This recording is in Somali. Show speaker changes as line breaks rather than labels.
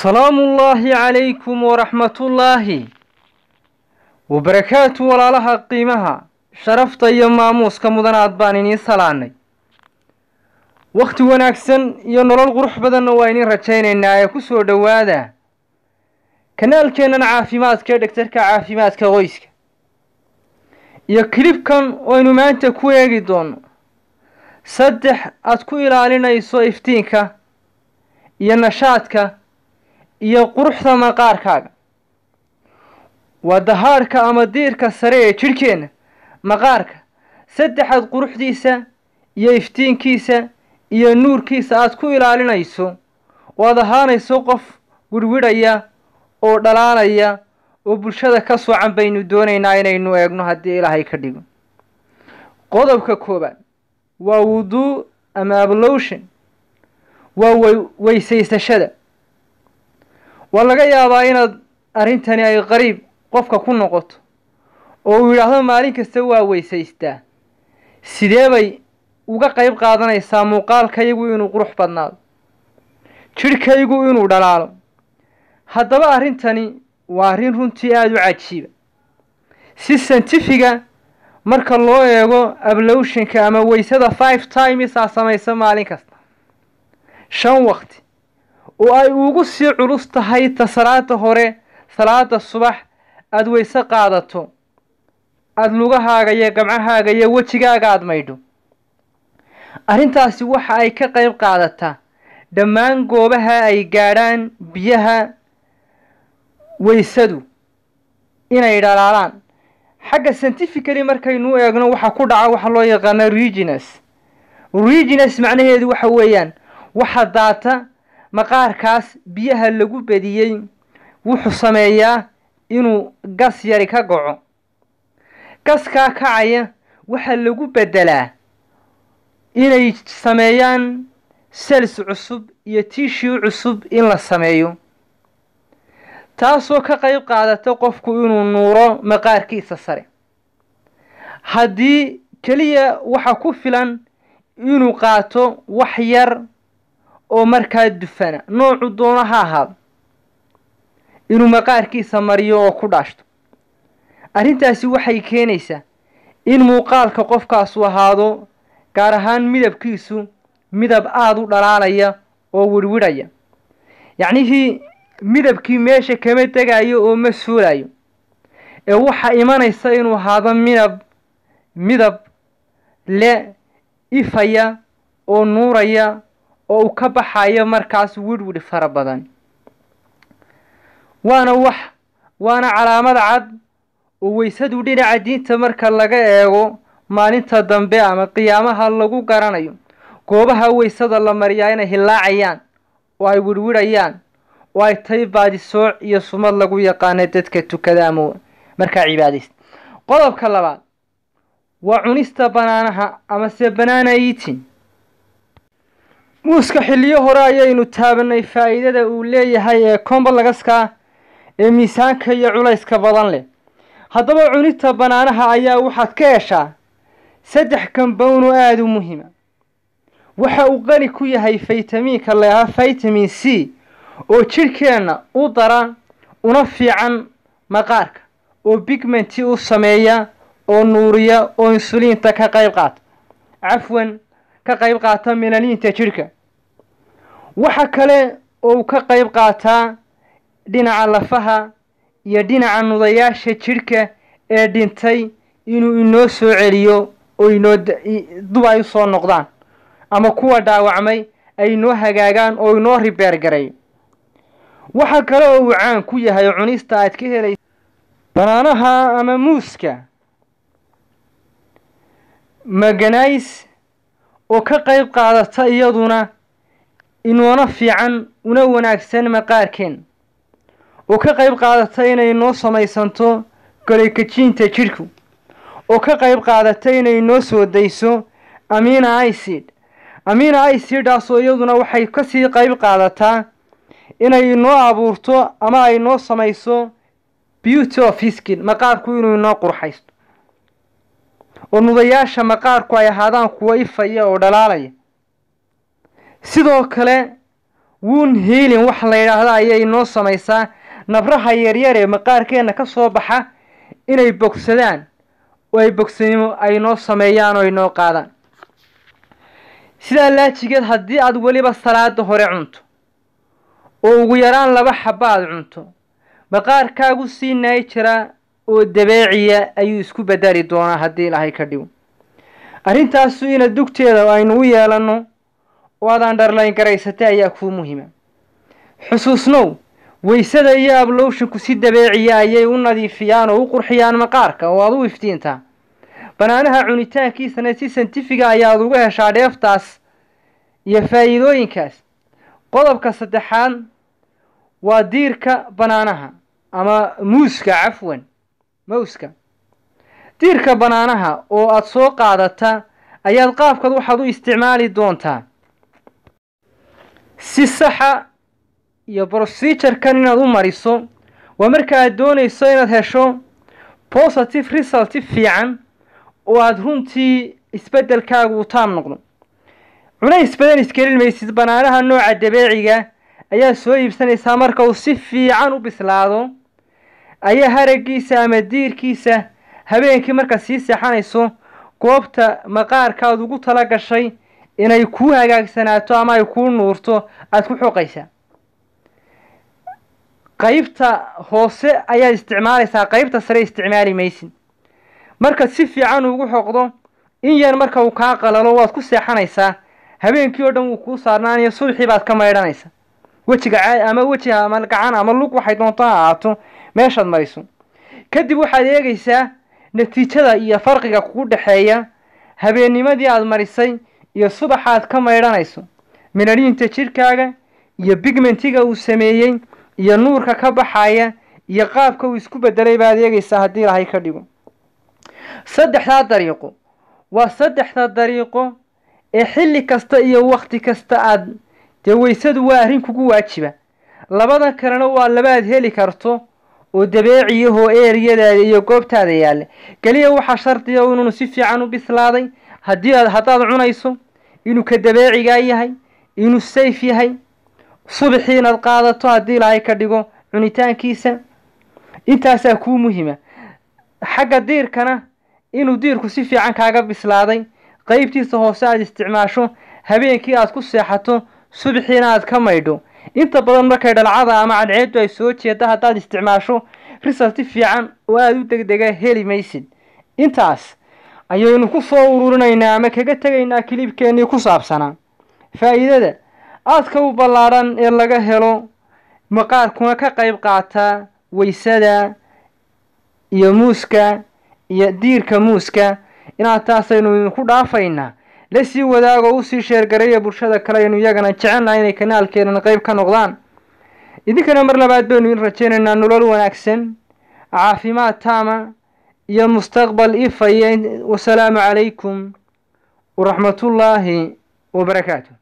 asalaamullaahi calaykum waraxmatullaahi wabarakaatu walaalaha qiimaha sharafta iyo maamuuska mudanaad baan inii salaanay wakhti wanaagsan iyo nolol qurux badanna waa iniin rajaynaynaa ee ku soo dhowaada kanaalkeennan caafimaadka ee dhegtarka caafimaadka qoyska iyo kilibkan waynu maanta ku eegi doonno saddex aad ku ilaalinayso iftiinka iyo nashaadka iyo quruxda maqaarkaaga waa dahaarhka ama diirka sare ee jidhkeenna maqaarka saddexaad quruxdiisa iyo iftiinkiisa iyo nuurkiisa aad ku ilaalinayso waad ahaanayso qof widhwidhaya oo dhalaanaya oo bulshada ka soocan baynu doonaynaa inaynu eegno haddii ilaahay ka dhigo qodobka koowaad waa wuduu ama ablowshin waa weysaysashada waa laga yaabaa inaad arrintani ay qariib qofka ku noqoto oo uu yidhaahdo maalin kasta waa weysaystaa sidee bay uga qayb qaadanaysaa muuqaalkaygu inuu qurux badnaado jidhkaygu inuu dhalaalo haddaba arrintani waa arrin runtii aada u cajiiba si santifiga marka loo eego ablowshinka ama weysada five times aa samayso maalin kasta shan waqti oo ay ugu sii culus tahay ta salaada hore salaada subax aada weyse qaadato aada lugahaaga iyo gamcahaaga iyo wejigaaga aad maydho arrintaasi waxa ay ka qayb qaadataa dhammaan goobaha ay gaadhaan biyaha weysadu inay dhalaalaan xagga scientifically markaynu eegno waxa ku dhaca waxa loo yaqaana regines regines macnaheedu waxa weeyaan waxa daata maqaarkaas biyaha lagu badiyey wuxuu sameeyaa inuu gas yari ka goco gaskaa kacaya waxaa lagu beddelaa inay sameeyaan sels cusub iyo tiishii cusub in la sameeyo taasoo ka qayb qaadata qofku inuu nuuro maqaarkiisa sare haddii keliya waxaa ku filan inuu qaato wax yar oo markaa dufana noocu doono ha ahaado inuu maqaarkiisa mariyo oo ku dhaashto arrintaasi waxay keenaysaa in muuqaalka qofkaasu ahaado gaar ahaan midabkiisu midab aada u dhalaalaya oo wirwidhaya yacnihii midabkii meesha kama degayo oo ma suulayo ee waxaa imanaysa inuu ahaado midab midab le ifaya oo nuuraya oo uu ka baxayo markaas wirhwidh fara badan waana wax waana calaamad cad oo weysadu dhinaca diinta marka laga eego maalinta dambe ama qiyaamaha lagu garanayo goobaha weysada la mariyaa inay hilaacayaan oo ay wirhwidhayaan oo ay tahay baadisooc iyo sumad lagu yaqaana dadka tukada ama markaa cibaadaysa qodobka labaad waa cunista banaanaha amase banaana itin muuska xilliyo hore ayaynu taabanay faa'iidada uu leeyahay ee kombalaska ee miisaanka iyo culayska badan leh haddaba cunidta bannaanaha ayaa waxaad ka heshaa saddex kambowno aada u muhiima waxa uu qani ku yahay faytamiinka layaha faytamin c oo jirkeenna u dara una fiican maqaarka oo bigmenti u sameeya oo nuuriya oo insuliinta ka qayb qaata cafwan ka qayb qaata melaniinta jidhka waxa kale oo ka qayb qaataa dhinaca lafaha iyo dhinaca nudayaasha jidhka ee dhintay inuu inoo soo celiyo oo inoo dub ay usoo noqdaan ama kuwa dhaawacmay ay inoo hagaagaan oo inoo ribeergaray waxa kale oo uu caan ku yahay cunista aad ka helaysa banaanaha ama muuska maganays oo ka qayb qaadata iyaduna inoona fiican una wanaagsan maqaarkeen oo ka qayb qaadata inay noo samaysanto golaykajinta jidhku oo ka qayb qaadata inay noo soo dayso amina isid amina icidhaasoo iyaduna waxay kasii qayb qaadataa inay noo abuurto ama ay noo samayso beauty of hiskin maqaarku inuu inoo qurxaysto oo nudayaasha maqaarku ay ahaadaan kuwo ifaya oo dhalaalaya sidoo kale wuun heelin wax la yidhaahda ayay noo samaysaa nabraha yaryar ee maqaarkeenna ka soo baxa inay bogsadaan oo ay bogsanimo ay noo sameeyaan oo ay noo qaadaan sidaa laajigeed haddii aad weliba salaada hore cunto oo ugu yaraan laba xabba aad cunto maqaarkaagu sii naayi jiraa oo dabeeciya ayuu isku bedeli doonaa haddii ilaahay ka dhigo arrintaasu ina dugteeda aynu u yeelanno oo adaan dharlayn garaysatay ayaa kuu muhiima xusuusnow weysada iyo ablowshinku si dabeeciya ayay u nadiifiyaan oo u qurxiyaan maqaarka oo aad u iftiintaa banaanaha cunitaankiisana si santifiga ayaad uga heshaa dheeftaas iyo faa'iidooyinkaas qodobka saddexaad waa diirka banaanaha ama muuska cafwan mowska diirka bannaanaha oo aad soo qaadata ayaad qaabkan waxaad u isticmaali doontaa si saxa iyo brosijarkan inaad u mariso waa marka aad doonayso inaad hesho positive result fiican oo aada runtii isbeddelkaagu u taam noqdo culays badan iskelin maysid bannaanaha nooca dabeeciga ayaa soo iibsanaysaa marka uu si fiican u bislaado ayaa haraggiisa ama diirkiisa habeenkii markaad sii seexanayso goobta maqaarkaad ugu tala gashay inay kuu hagaagsanaato ama ay kuu nuurto aada ku xoqaysaa qaybta hoose ayaad isticmaalaysaa qaybta sare isticmaali maysin marka si fiican ugu xoqdo in yar marka uu kaa qalalo waad ku seexanaysaa habeenkii oo dhan wuu kuu saarnaanaya subaxii baad ka maydhanaysaa wejiga ama wejiha ama gacan ama lug waxay doontaa ha ahaato meeshaad mariso kadib waxaad eegaysaa natiijada iyo farqiga kugu dhexeeya habeennimadii aada marisay iyo subaxaad ka maydhanayso minadhiinta jidhkaaga iyo bigmentiga uu sameeyey iyo nuurka ka baxaya iyo qaabka uu isku bedelay baad eegaysaa haddii ilaahay ka dhigo saddexdaa dariiqo waa saddexda dariiqo ee xilli kasta iyo wakhti kasta aada dee weysadu waa arrin kugu waajiba labada kalena waa labaad heli karto oo dabeeciyahoo eeriyadaada iyo goobtaada yaalle keliya waxaa shardiya ah inuunu si fiican u bislaaday haddii aad haddaad cunayso inuu ka dabeecigaa yahay inuu sayf yahay subaxii inaad qaadato haddii ilaahay ka dhigo cunitaankiisa intaasaa kuu muhima xagga diirkana inuu diirku si fiican kaaga bislaaday qeybtiisa hoose aad isticmaasho habeenkii aad ku seexato subixiina aad ka maydho inta badan markay dhalcada ama cadceeddu ay soo jeedda haddaad isticmaasho risal si fiican oo aada u degdega heli maysid intaas ayaynu ku soo ururinaynaa ama kaga tegaynaa kilibkeennii ku saabsanaa faa'iidada aadka u ballaadhan ee laga helo maqaarkuna ka qayb qaataa waysada iyo muuska iyo diirka muuska inaad taasaynu idinku dhaafaynaa la sii wadaag oo usii sheergaraya bulshada kale aynu iyagana jecelnahay inay kanaalkeenan qeyb ka noqdaan idinkana mar labaad baynu idin rajaynaynaa nolol wanaagsan caafimaad taama iyo mustaqbal ifaya wasalaamu calaykum waraxmatullaahi wabarakaatu